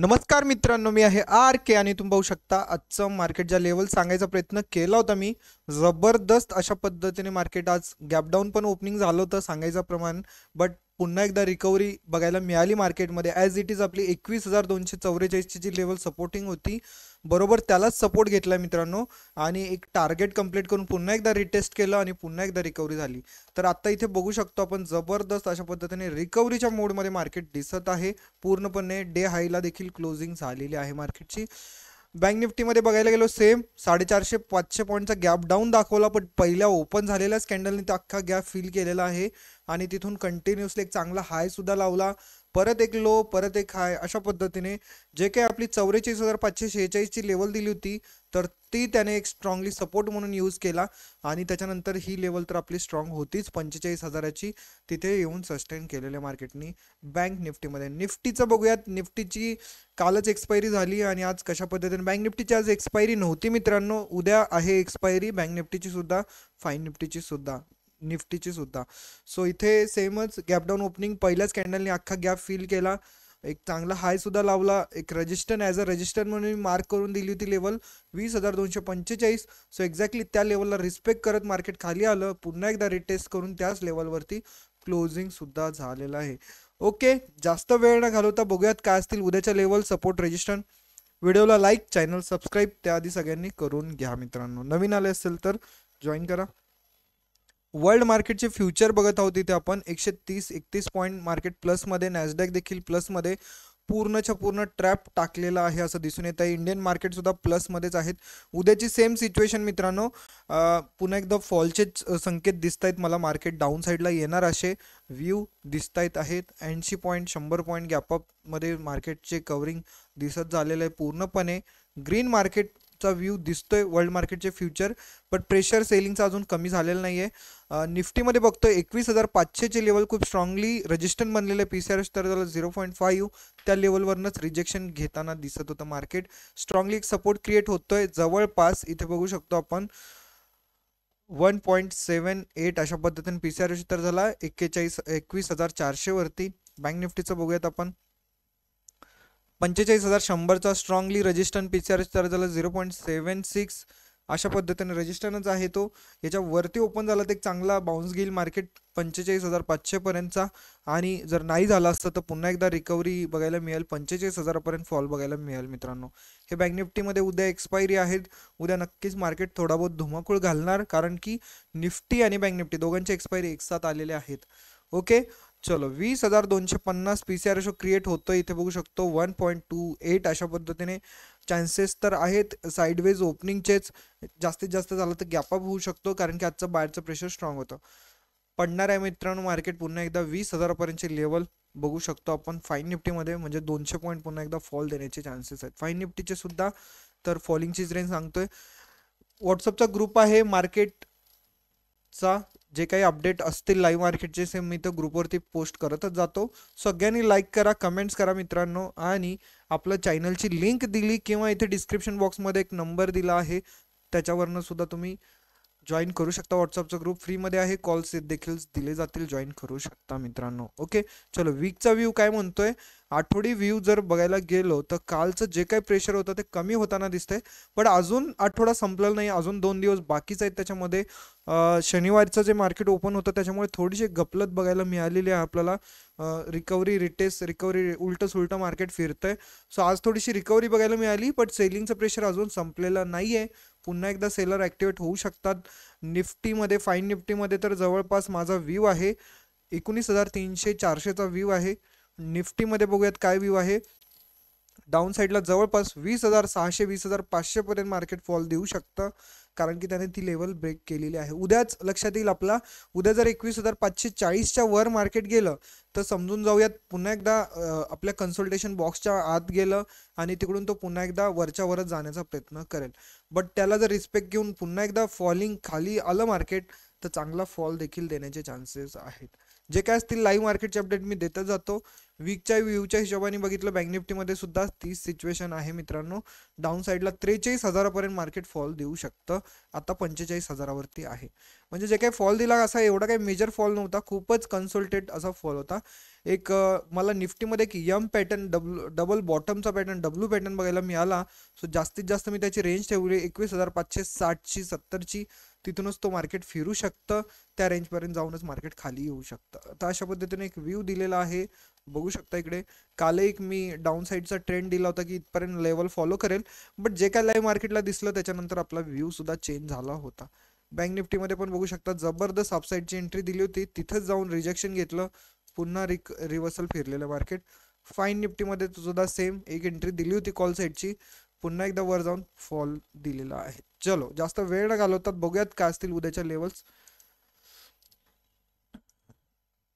नमस्कार मित्रांनो मी आहे आर के आणि तुम्ही पाहू शकता आजचं मार्केटच्या लेवल सांगायचा प्रयत्न केला होता मी जबरदस्त अशा पद्धतीने मार्केट आज गॅपडाऊन पण ओपनिंग झालं होतं सांगायचं प्रमाण बट पुन्हा एकदा रिकव्हरी बघायला मिळाली मार्केटमध्ये ॲज इट इज आपली एकवीस हजार दोनशे चौवेचाळीसची जी लेवल सपोर्टिंग होती बरोबर त्यालाच सपोर्ट घेतला मित्रांनो आणि एक टार्गेट कंप्लीट करून पुन्हा एकदा रिटेस्ट केलं आणि पुन्हा एकदा रिकव्हरी झाली तर आत्ता इथे बघू शकतो आपण जबरदस्त अशा पद्धतीने रिकव्हरीच्या मोडमध्ये मार्केट दिसत आहे पूर्णपणे डे हायला देखील क्लोजिंग झालेली आहे मार्केटची बँक निफ्टीमध्ये बघायला गेलो सेम साडेचारशे पाचशे पॉईंटचा गॅप डाऊन दाखवला पण पहिल्या ओपन झालेल्या स्कॅन्डलने तो अख्खा गॅप फिल केलेला आहे आणि तिथून कंटिन्युअसली एक चांगला हाय सुद्धा लावला परत एक लो परत एक हाय अशा पद्धतीने जे काही आपली चौवेचाळीस हजार पाचशे शेहेचाळीसची लेवल दिली होती तर ती त्याने एक स्ट्रॉंगली सपोर्ट म्हणून यूज केला आणि त्याच्यानंतर ही लेवल तर आपली स्ट्रॉंग होतीच पंचेचाळीस हजाराची तिथे येऊन सस्टेन केलेल्या मार्केटनी बँक निफ्टीमध्ये निफ्टीचं बघूयात निफ्टीची कालच एक्सपायरी झाली आणि आज कशा पद्धतीने बँक निफ्टीची आज एक्सपायरी नव्हती मित्रांनो उद्या आहे एक्सपायरी बँक निफ्टीची सुद्धा फाईन निफ्टीची सुद्धा निफ्टीची सुद्धा सो इथे सेमच गॅपडाऊन ओपनिंग पहिल्याच कॅन्डलने अख्खा गॅप फिल केला एक चांगला हाय सुद्धा लावला एक रजिस्टर ॲज अ रजिस्टर म्हणून मार्क करून दिली होती लेवल वीस हजार दोनशे पंचेचाळीस सो एक्झॅक्टली त्या लेवलला रिस्पेक्ट करत मार्केट खाली आलं पुन्हा एकदा रिटेस्ट करून त्याच लेवलवरती क्लोजिंग सुद्धा झालेलं आहे ओके जास्त वेळ न घालवता बघूयात काय असतील उद्याच्या लेवल सपोर्ट रजिस्टर व्हिडिओला लाईक चॅनल सबस्क्राईब त्याआधी सगळ्यांनी करून घ्या मित्रांनो नवीन आले असेल तर जॉईन करा वर्ल्ड मार्केटचे फ्युचर बघत आहोत तिथे आपण एकशे तीस एकतीस पॉईंट मार्केट प्लसमध्ये नॅसडॅक देखील प्लसमध्ये पूर्णच्या पूर्ण ट्रॅप टाकलेला आहे असं दिसून येत आहे इंडियन मार्केटसुद्धा प्लसमध्येच आहेत उद्याची सेम सिच्युएशन मित्रांनो पुन्हा एकदा फॉलचेच संकेत दिसत आहेत मला मार्केट डाऊन साईडला येणार असे व्ह्यू दिसत आहेत आहेत ऐंशी पॉईंट शंभर पॉईंट गॅपअपमध्ये मार्केटचे कवरिंग दिसत झालेलं आहे पूर्णपणे ग्रीन मार्केट चा व्ह्यू दिसतोय वर्ल्ड मार्केटचे फ्युचर बट प्रेशर सेलिंगचा अजून कमी झालेला नाही आहे निफ्टीमध्ये बघतो एकवीस हजार पाचशेचे लेवल खूप स्ट्रॉंगली रजिस्टन बनलेले आहे पी सी आर तर झिरो पॉईंट फाईव्ह त्या लेवलवरनंच रिजेक्शन घेताना दिसत होतं मार्केट स्ट्रॉंगली एक सपोर्ट क्रिएट होतोय जवळपास इथे बघू शकतो आपण वन पॉईंट सेवन एट अशा पद्धतीने पी सी आर तर झाला एक्केचाळीस एकवीस हजार चारशेवरती बँक निफ्टीचं बघूयात आपण पंचेचाळीस हजार शंभरचा स्ट्रॉंगली रजिस्टन पिक्चर तर झाला झिरो पॉईंट सेवन सिक्स अशा पद्धतीने रजिस्टर्नच आहे तो याच्यावरती ओपन झाला तर एक चांगला बाउन्स घेईल मार्केट पंचेचाळीस हजार पाचशेपर्यंतचा आणि जर नाही झाला असतं तर पुन्हा एकदा रिकव्हरी बघायला मिळेल पंचेचाळीस हजारापर्यंत फॉल बघायला मिळेल मित्रांनो हे बँक निफ्टीमध्ये उद्या एक्सपायरी आहेत उद्या नक्कीच मार्केट थोडा बहुत धुमाकूळ घालणार कारण की निफ्टी आणि बँक निफ्टी दोघांचे एक्सपायरी एक साथ आलेले आहेत ओके चलो वीस हजार दोनशे पन्नास P C R show create होतो इथे बघू शकतो वन पॉईंट टू एट अशा पद्धतीने चान्सेस तर आहेत साईडवेज ओपनिंगचेच जास्तीत जास्त झालं तर गॅपअप होऊ शकतो कारण की आजचं बाहेरचं प्रेशर स्ट्रॉंग होतं पडणार आहे मित्रांनो मार्केट पुन्हा एकदा वीस हजारापर्यंतचे लेवल बघू शकतो आपण फाईन निफ्टीमध्ये म्हणजे दोनशे पॉईंट पुन्हा एकदा फॉल देण्याचे चान्सेस आहेत फाईन निफ्टीचे सुद्धा तर फॉलिंगचीच रेंज सांगतोय व्हॉट्सअपचा ग्रुप आहे मार्केट चा जे काही अपडेट असतील लाईव्ह मार्केटचे सेम मी तर ग्रुपवरती पोस्ट करतच जातो सगळ्यांनी लाईक करा कमेंट्स करा मित्रांनो आणि आपल्या चॅनलची लिंक दिली किंवा इथे डिस्क्रिप्शन बॉक्समध्ये एक नंबर दिला आहे त्याच्यावरनं सुद्धा तुम्ही जॉईन करू शकता व्हॉट्सअपचा ग्रुप फ्रीमध्ये आहे कॉल्स देखील दिले जातील जॉईन करू शकता मित्रांनो ओके चलो वीकचा व्ह्यू काय म्हणतोय आठवडी व्ह्यू जर बघायला गेलो तर कालचं जे काही प्रेशर होतं ते कमी होताना दिसतंय पण अजून आठवडा संपलेला नाही अजून दोन दिवस बाकीच आहेत त्याच्यामध्ये शनिवारचं जे मार्केट ओपन होतं त्याच्यामुळे थोडीशी गपलत बघायला मिळालेली आहे आपल्याला रिकव्हरी रिटेस रिकव्हरी उलटं सुलटं मार्केट फिरतंय सो आज थोडीशी रिकव्हरी बघायला मिळाली बट सेलिंगचं प्रेशर अजून संपलेलं नाही आहे पुन्हा एकदा सेलर ॲक्टिवेट होऊ शकतात निफ्टीमध्ये फाईन निफ्टीमध्ये तर जवळपास माझा व्ह्यू आहे एकोणीस हजार तीनशे चारशेचा व्ह्यू आहे निफ्टीमध्ये बघूयात काय व्यू आहे डाऊन साईडला जवळपास वीस हजार सहाशे वीस हजार पाचशेपर्यंत मार्केट फॉल देऊ शकतं कारण की त्याने ती लेवल ब्रेक केलेली आहे उद्याच लक्षात येईल आपला उद्या जर एकवीस हजार पाचशे चाळीसच्या वर मार्केट गेलं तर समजून जाऊयात पुन्हा एकदा आपल्या कन्सल्टेशन बॉक्सच्या आत गेलं आणि तिकडून तो पुन्हा एकदा वरच्या वरच जाण्याचा प्रयत्न करेल बट त्याला जर रिस्पेक्ट घेऊन पुन्हा एकदा फॉलिंग खाली आलं मार्केट तर चांगला फॉल देखील देण्याचे चान्सेस आहेत जे काय असतील लाईव्ह मार्केटचे अपडेट मी देत जातो वीकच्या व्ह्यूच्या हिशोबाने बघितलं बँक निफ्टीमध्ये सुद्धा ती सिच्युएशन आहे मित्रांनो डाऊन साईडला त्रेचाळीस हजारापर्यंत मार्केट फॉल देऊ शकतं आता पंचेचाळीस हजारावरती आहे म्हणजे जे काही फॉल दिला असा एवढा काही मेजर फॉल नव्हता खूपच कन्सल्टेड असा फॉल होता एक मला निफ्टीमध्ये एक यम पॅटर्न डब्लू डबल बॉटमचा पॅटर्न डब्ल्यू पॅटर्न बघायला मिळाला सो जास्तीत जास्त मी त्याची रेंज ठेवली एकवीस हजार पाचशे साठची सत्तरची तिथूनच तो मार्केट फिरू शकतं त्या रेंजपर्यंत जाऊनच मार्केट खाली येऊ शकतं तर अशा पद्धतीने एक व्ह्यू दिलेला आहे बघू शकता इकडे काल एक मी डाऊन साईडचा ट्रेंड दिला होता की इथपर्यंत लेवल फॉलो करेल बट जे काय लाईव्ह मार्केटला दिसलं त्याच्यानंतर आपला व्ह्यू सुद्धा चेंज झाला होता बँक निफ्टीमध्ये पण बघू शकता जबरदस्त अपसाईडची एंट्री दिली होती तिथंच जाऊन रिजेक्शन घेतलं पुन्हा रिक रिव्हर्सल फिरलेलं मार्केट फाईन निफ्टीमध्ये सुद्धा सेम एक एंट्री दिली होती कॉल साईडची पुन्हा एकदा वर जाऊन फॉल दिलेला आहे चलो जास्त वेळ न घालवतात बघूयात काय असतील उद्याच्या लेवल्स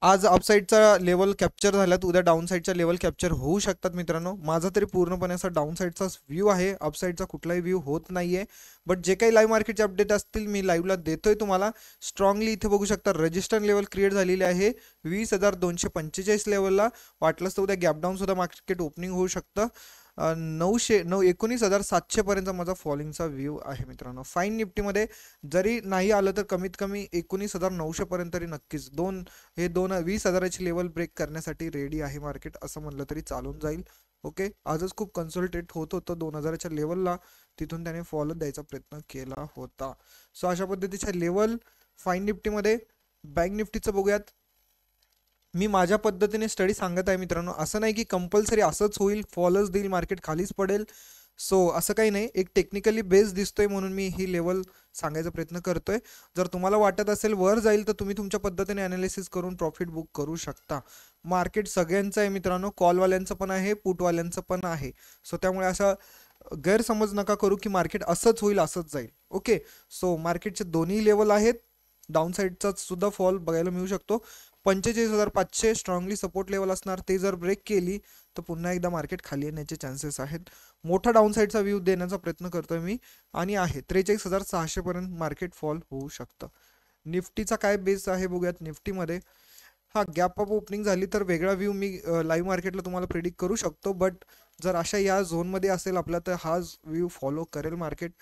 आज अपसाईडचा लेवल कॅप्चर झाल्यात उद्या डाऊन साईडच्या लेवल कॅप्चर होऊ शकतात मित्रांनो माझा तरी पूर्णपणे असा डाऊन साईडचा व्ह्यू आहे अपसाईडचा कुठलाही व्ह्यू होत नाहीये बट जे काही लाईव्ह मार्केटचे अपडेट असतील मी लाईव्हला देतोय तुम्हाला स्ट्रॉंगली इथे बघू शकता रजिस्टर्ड लेवल क्रिएट झालेली आहे वीस हजार दोनशे पंचेचाळीस लेवलला वाटलंच तर उद्या सुद्धा मार्केट ओपनिंग होऊ शकतं नऊशे नऊ एकोणीस हजार सातशे माझा फॉलिंगचा व्ह्यू आहे मित्रांनो फाईन निफ्टीमध्ये जरी नाही आलं तर कमीत कमी एकोणीस हजार नऊशे पर्यंत तरी नक्कीच दोन हे दोन वीस हजाराची लेवल ब्रेक करण्यासाठी रेडी आहे मार्केट असं म्हटलं तरी चालून जाईल ओके आजच खूप कन्सल्टेट होत होतं दोन हजाराच्या लेवलला तिथून त्याने फॉलो द्यायचा प्रयत्न केला होता सो अशा पद्धतीच्या लेवल फाईन निफ्टीमध्ये बँक निफ्टीचं बघूयात मी माझ्या पद्धतीने स्टडी सांगत आहे मित्रांनो असं नाही की कंपल्सरी असंच होईल फॉलच देईल मार्केट खालीच पडेल सो असं काही नाही एक टेक्निकली बेस दिसतोय म्हणून मी ही लेवल सांगायचा प्रयत्न करतोय जर तुम्हाला वाटत असेल वर जाईल तर तुम्ही तुमच्या पद्धतीने अनालिसिस करून प्रॉफिट बुक करू शकता मार्केट सगळ्यांचं आहे मित्रांनो कॉलवाल्यांचं पण आहे पुटवाल्यांचं पण आहे सो त्यामुळे असं गैरसमज नका करू की मार्केट असंच होईल असंच जाईल ओके सो मार्केटचे दोन्ही लेवल आहेत डाऊन साईडचा सुद्धा फॉल बघायला मिळू शकतो पंचेचाळीस हजार पाचशे स्ट्रॉंगली सपोर्ट लेवल असणार ते जर ब्रेक केली तर पुन्हा एकदा मार्केट खाली येण्याचे चान्सेस आहेत मोठा डाऊनसाईडचा व्ह्यू देण्याचा प्रयत्न करतोय मी आणि आहे त्रेचाळीस हजार सहाशेपर्यंत मार्केट फॉल होऊ शकतं निफ्टीचा काय बेस आहे बघूयात निफ्टीमध्ये हा गॅप अप ओपनिंग झाली तर वेगळा व्ह्यू मी लाईव्ह मार्केटला तुम्हाला प्रिडिक्ट करू शकतो बट जर अशा या झोनमध्ये असेल आपला तर हा व्ह्यू फॉलो करेल मार्केट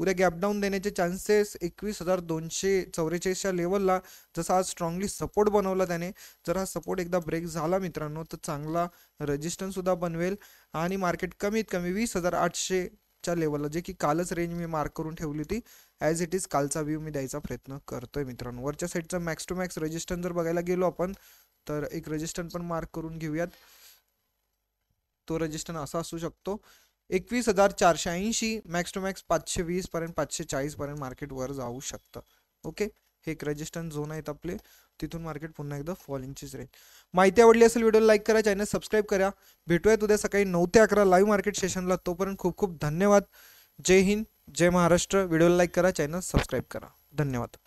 उद्या गॅपडाऊन देण्याचे चान्सेस एकवीस हजार दोनशे चौवेचाळीसच्या लेवलला जसा आज स्ट्रॉंगली सपोर्ट बनवला त्याने जर हा सपोर्ट एकदा ब्रेक झाला मित्रांनो तर चांगला रजिस्टन्ससुद्धा बनवेल आणि मार्केट कमीत कमी वीस हजार आठशेच्या लेवलला जे की कालच रेंज मी मार्क करून ठेवली होती ॲज इट इज कालचा व्ह्यू मी द्यायचा प्रयत्न करतोय मित्रांनो वरच्या साईडचा मॅक्स टू मॅक्स रजिस्टन जर बघायला गेलो आपण तर एक रजिस्टन पण मार्क करून घेऊयात तो रजिस्टन असा असू शकतो एकवीस हजार चारशे ऐंशी मॅक्स टू मॅक्स पाचशे वीस पर्यंत पाचशे चाळीस पर्यंत मार्केट वर जाऊ शकतं ओके हे एक रेजिस्टेंस झोन आहेत आपले तिथून मार्केट पुन्हा एकदा फॉलिंगचीच रेंज माहिती आवडली असेल व्हिडिओ लाईक करा चॅनल सबस्क्राईब करा भेटूया उद्या सकाळी नऊ ते अकरा लाईव्ह मार्केट सेशनला तोपर्यंत खूप खूप धन्यवाद जय हिंद जय महाराष्ट्र व्हिडिओला लाईक करा चॅनल सबस्क्राईब करा धन्यवाद